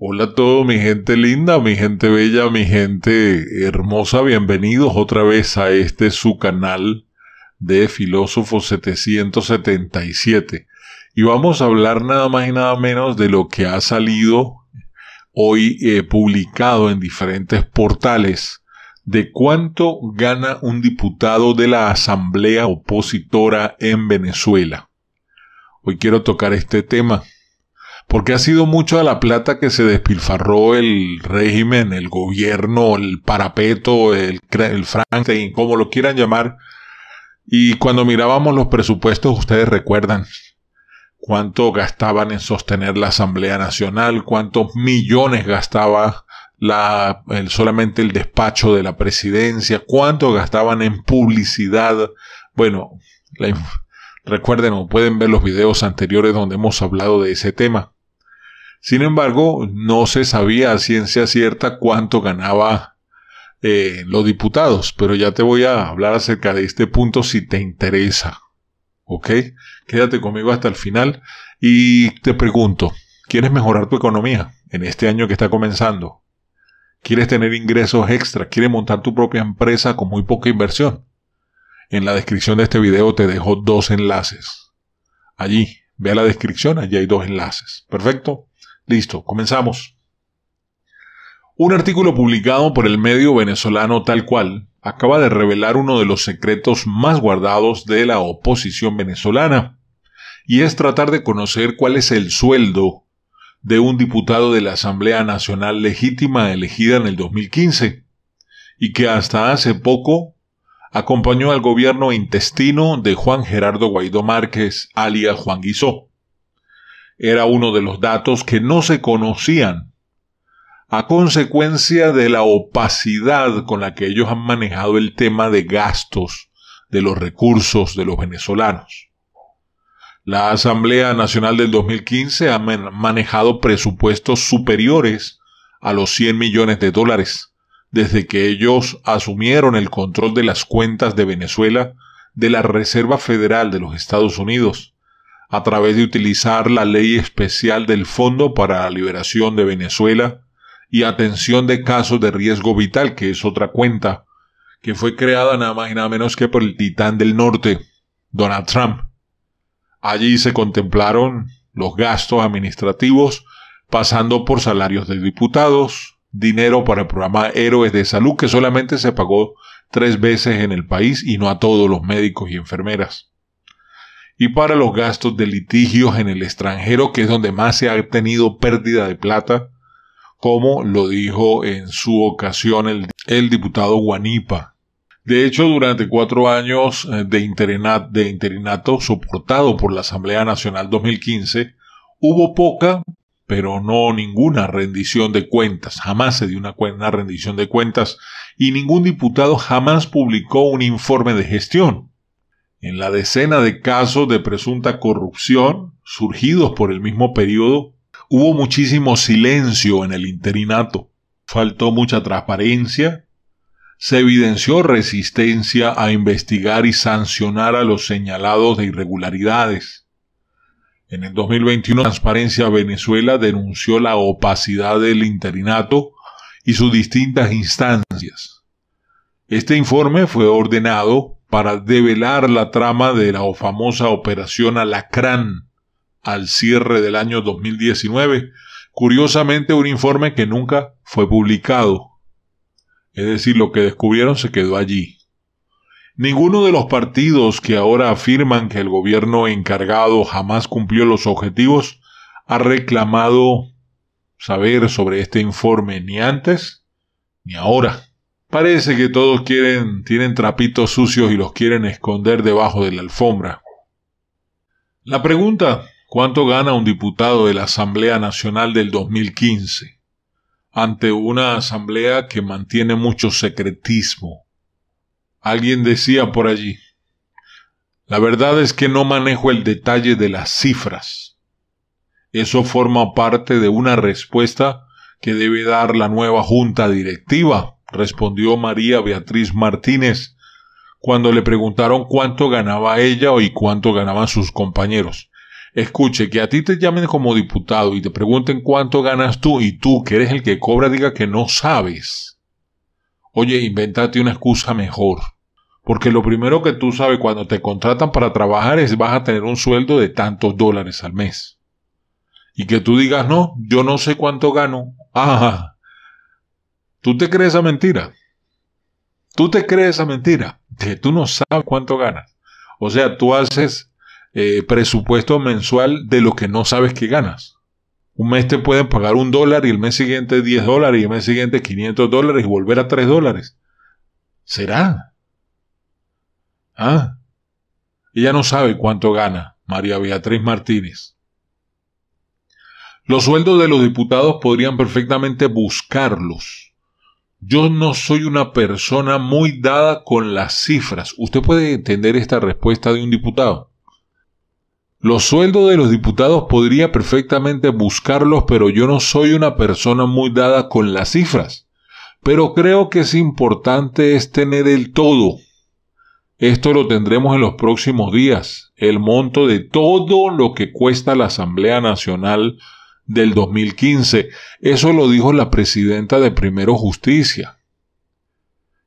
Hola a todos, mi gente linda, mi gente bella, mi gente hermosa, bienvenidos otra vez a este su canal de Filósofo 777. Y vamos a hablar nada más y nada menos de lo que ha salido hoy eh, publicado en diferentes portales de cuánto gana un diputado de la Asamblea Opositora en Venezuela. Hoy quiero tocar este tema porque ha sido mucho de la plata que se despilfarró el régimen, el gobierno, el parapeto, el, el como lo quieran llamar. Y cuando mirábamos los presupuestos, ustedes recuerdan cuánto gastaban en sostener la Asamblea Nacional, cuántos millones gastaba solamente el despacho de la presidencia, cuánto gastaban en publicidad. Bueno, recuerden o pueden ver los videos anteriores donde hemos hablado de ese tema. Sin embargo, no se sabía a ciencia cierta cuánto ganaba eh, los diputados, pero ya te voy a hablar acerca de este punto si te interesa. ¿Ok? Quédate conmigo hasta el final y te pregunto, ¿quieres mejorar tu economía en este año que está comenzando? ¿Quieres tener ingresos extra? ¿Quieres montar tu propia empresa con muy poca inversión? En la descripción de este video te dejo dos enlaces. Allí, ve a la descripción, allí hay dos enlaces. Perfecto. Listo, comenzamos. Un artículo publicado por el medio venezolano Tal cual acaba de revelar uno de los secretos más guardados de la oposición venezolana, y es tratar de conocer cuál es el sueldo de un diputado de la Asamblea Nacional Legítima elegida en el 2015, y que hasta hace poco acompañó al gobierno intestino de Juan Gerardo Guaidó Márquez, alias Juan Guisó era uno de los datos que no se conocían a consecuencia de la opacidad con la que ellos han manejado el tema de gastos de los recursos de los venezolanos. La Asamblea Nacional del 2015 ha manejado presupuestos superiores a los 100 millones de dólares desde que ellos asumieron el control de las cuentas de Venezuela de la Reserva Federal de los Estados Unidos a través de utilizar la ley especial del Fondo para la Liberación de Venezuela y atención de casos de riesgo vital, que es otra cuenta, que fue creada nada más y nada menos que por el titán del norte, Donald Trump. Allí se contemplaron los gastos administrativos, pasando por salarios de diputados, dinero para el programa Héroes de Salud, que solamente se pagó tres veces en el país y no a todos los médicos y enfermeras y para los gastos de litigios en el extranjero, que es donde más se ha tenido pérdida de plata, como lo dijo en su ocasión el, diputado Guanipa. De hecho, durante cuatro años eh, de, interinato, soportado por la Asamblea Nacional 2015, hubo poca, pero no ninguna rendición de cuentas. Jamás se dio una rendición de cuentas y ningún diputado jamás publicó un informe de gestión. En la decena de casos de presunta corrupción surgidos por el mismo periodo, hubo muchísimo silencio en el interinato, faltó mucha transparencia, se evidenció resistencia a investigar y sancionar a los señalados de irregularidades. En el 2021, Transparencia Venezuela denunció la opacidad del interinato y sus distintas instancias. Este informe fue ordenado para develar la trama de la famosa Operación Alacrán al cierre del año 2019, curiosamente un informe que nunca fue publicado. Es decir, lo que descubrieron se quedó allí. Ninguno de los partidos que ahora afirman que el gobierno encargado jamás cumplió los objetivos ha reclamado saber sobre este informe ni antes ni ahora. Parece que todos quieren, tienen trapitos sucios y los quieren esconder debajo de la alfombra. La pregunta, ¿cuánto gana un diputado de la Asamblea Nacional del 2015? Ante una asamblea que mantiene mucho secretismo. Alguien decía por allí, la verdad es que no manejo el detalle de las cifras. Eso forma parte de una respuesta que debe dar la nueva junta directiva respondió María Beatriz Martínez, cuando le preguntaron cuánto ganaba ella y cuánto ganaban sus compañeros. Escuche, que a ti te llamen como diputado y te pregunten cuánto ganas tú y tú, que eres el que cobra, diga que no sabes. Oye, invéntate una excusa mejor. Porque lo primero que tú sabes cuando te contratan para trabajar es vas a tener un sueldo de tantos dólares al mes. Y que tú digas, no, yo no sé cuánto gano. Ajá, ¿Tú te crees esa mentira? ¿Tú te crees esa mentira? Que tú no sabes cuánto ganas. O sea, tú haces eh, presupuesto mensual de lo que no sabes que ganas. Un mes te pueden pagar un dólar y el mes siguiente 10 dólares y el mes siguiente 500 dólares y volver a 3 dólares. ¿Será? Ah, ella no sabe cuánto gana María Beatriz Martínez. Los sueldos de los diputados podrían perfectamente buscarlos yo no soy una persona muy dada con las cifras. Usted puede entender esta respuesta de un diputado. Los sueldos de los diputados podría perfectamente buscarlos, pero yo no soy una persona muy dada con las cifras. Pero creo que es importante es tener el todo. Esto lo tendremos en los próximos días, el monto de todo lo que cuesta la Asamblea Nacional del 2015. Eso lo dijo la presidenta de Primero Justicia.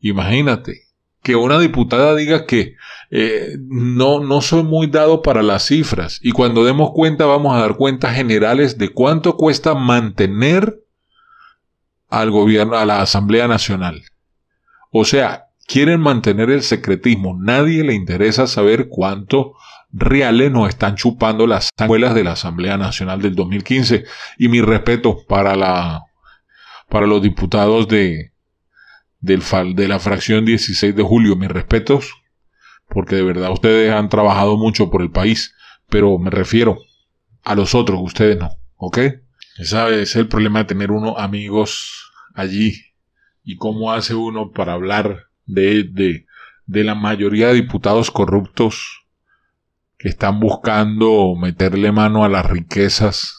Imagínate, que una diputada diga que eh, no, no soy muy dado para las cifras y cuando demos cuenta vamos a dar cuentas generales de cuánto cuesta mantener al gobierno, a la Asamblea Nacional. O sea, quieren mantener el secretismo. Nadie le interesa saber cuánto reales nos están chupando las sanguelas de la Asamblea Nacional del 2015. Y mi respeto para, la, para los diputados de, del, de la fracción 16 de julio, mis respetos, porque de verdad ustedes han trabajado mucho por el país, pero me refiero a los otros, ustedes no, ¿ok? Ese es el problema de tener uno amigos allí y cómo hace uno para hablar de, de, de la mayoría de diputados corruptos que están buscando meterle mano a las riquezas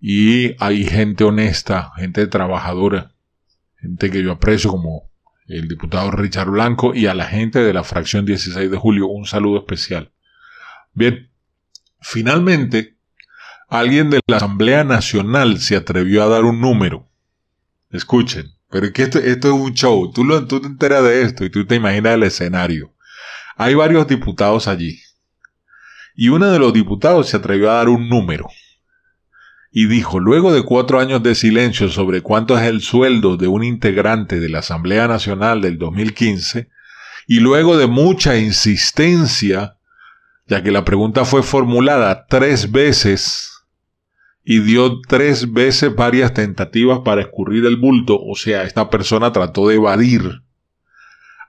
y hay gente honesta, gente trabajadora, gente que yo aprecio como el diputado Richard Blanco y a la gente de la fracción 16 de julio un saludo especial. Bien, finalmente alguien de la Asamblea Nacional se atrevió a dar un número. Escuchen, pero que esto, es un show, tú, lo, tú te enteras de esto y tú te imaginas el escenario. Hay varios diputados allí, y uno de los diputados se atrevió a dar un número. Y dijo, luego de cuatro años de silencio sobre cuánto es el sueldo de un integrante de la Asamblea Nacional del 2015, y luego de mucha insistencia, ya que la pregunta fue formulada tres veces, y dio tres veces varias tentativas para escurrir el bulto, o sea, esta persona trató de evadir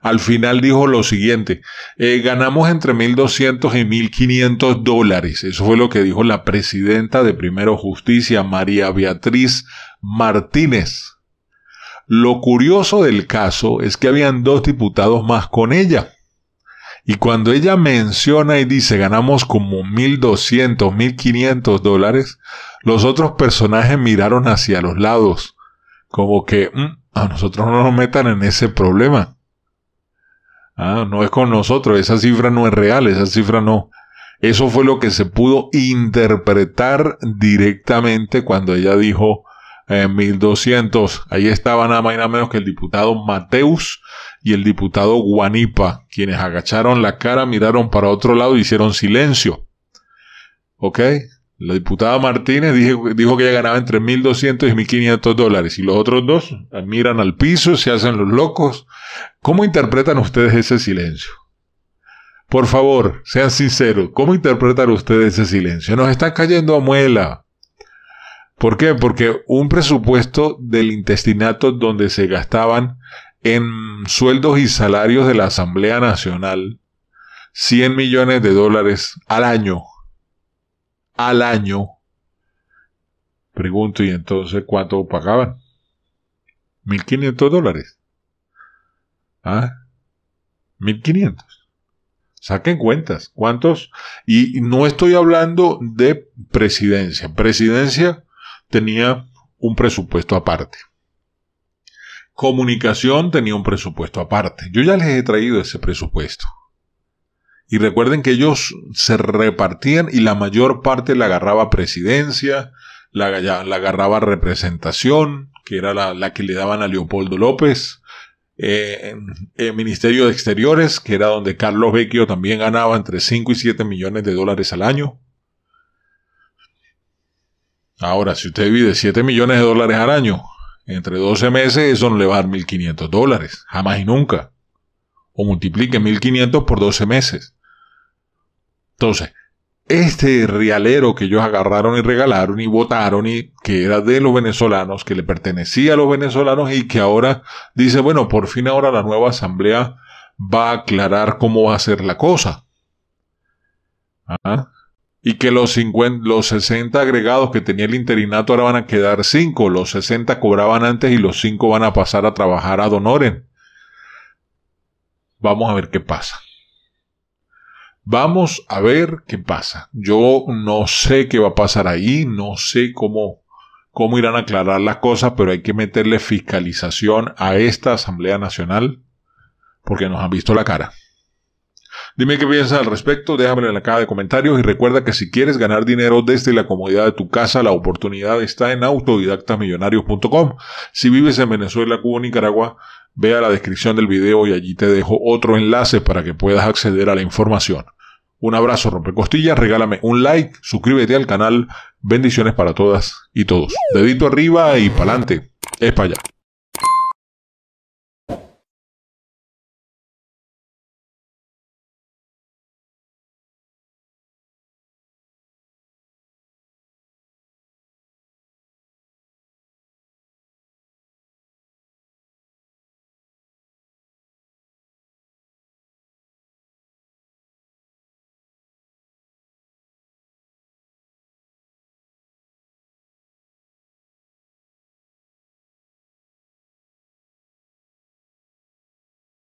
al final dijo lo siguiente, eh, ganamos entre 1.200 y 1.500 dólares. Eso fue lo que dijo la presidenta de Primero Justicia, María Beatriz Martínez. Lo curioso del caso es que habían dos diputados más con ella. Y cuando ella menciona y dice ganamos como 1.200, 1.500 dólares, los otros personajes miraron hacia los lados, como que mm, a nosotros no nos metan en ese problema. Ah, no es con nosotros, esa cifra no es real, esa cifra no. Eso fue lo que se pudo interpretar directamente cuando ella dijo eh, en 1200. Ahí estaba nada más y nada menos que el diputado Mateus y el diputado Guanipa, quienes agacharon la cara, miraron para otro lado y hicieron silencio. ¿Ok? La diputada Martínez dijo, que ella ganaba entre 1.200 y 1.500 dólares y los otros dos miran al piso, se hacen los locos. ¿Cómo interpretan ustedes ese silencio? Por favor, sean sinceros, ¿cómo interpretan ustedes ese silencio? Nos están cayendo a muela. ¿Por qué? Porque un presupuesto del intestinato donde se gastaban en sueldos y salarios de la Asamblea Nacional 100 millones de dólares al año al año. Pregunto, ¿y entonces cuánto pagaban? 1.500 dólares. ¿Ah? 1.500. Saquen cuentas. ¿Cuántos? Y no estoy hablando de presidencia. Presidencia tenía un presupuesto aparte. Comunicación tenía un presupuesto aparte. Yo ya les he traído ese presupuesto. Y recuerden que ellos se repartían y la mayor parte la agarraba presidencia, la, agarraba representación, que era la, que le daban a Leopoldo López, el eh, eh, Ministerio de Exteriores, que era donde Carlos Vecchio también ganaba entre 5 y 7 millones de dólares al año. Ahora, si usted vive 7 millones de dólares al año, entre 12 meses, eso no le va a dar 1.500 dólares, jamás y nunca. O multiplique 1.500 por 12 meses. Entonces, este rialero que ellos agarraron y regalaron y votaron y que era de los venezolanos, que le pertenecía a los venezolanos y que ahora dice, bueno, por fin ahora la nueva asamblea va a aclarar cómo va a ser la cosa. ¿Ah? Y que los, los 60 agregados que tenía el interinato ahora van a quedar 5, los 60 cobraban antes y los 5 van a pasar a trabajar a Donoren. Vamos a ver qué pasa. Vamos a ver qué pasa. Yo no sé qué va a pasar ahí, no sé cómo, cómo irán a aclarar las cosas, pero hay que meterle fiscalización a esta Asamblea Nacional porque nos han visto la cara. Dime qué piensas al respecto, déjamelo en la caja de comentarios y recuerda que si quieres ganar dinero desde la comodidad de tu casa, la oportunidad está en autodidactamillonarios.com Si vives en Venezuela, Cuba, Nicaragua, Ve a la descripción del video y allí te dejo otro enlace para que puedas acceder a la información. Un abrazo rompecostillas, regálame un like, suscríbete al canal, bendiciones para todas y todos. Dedito arriba y pa'lante, es para allá.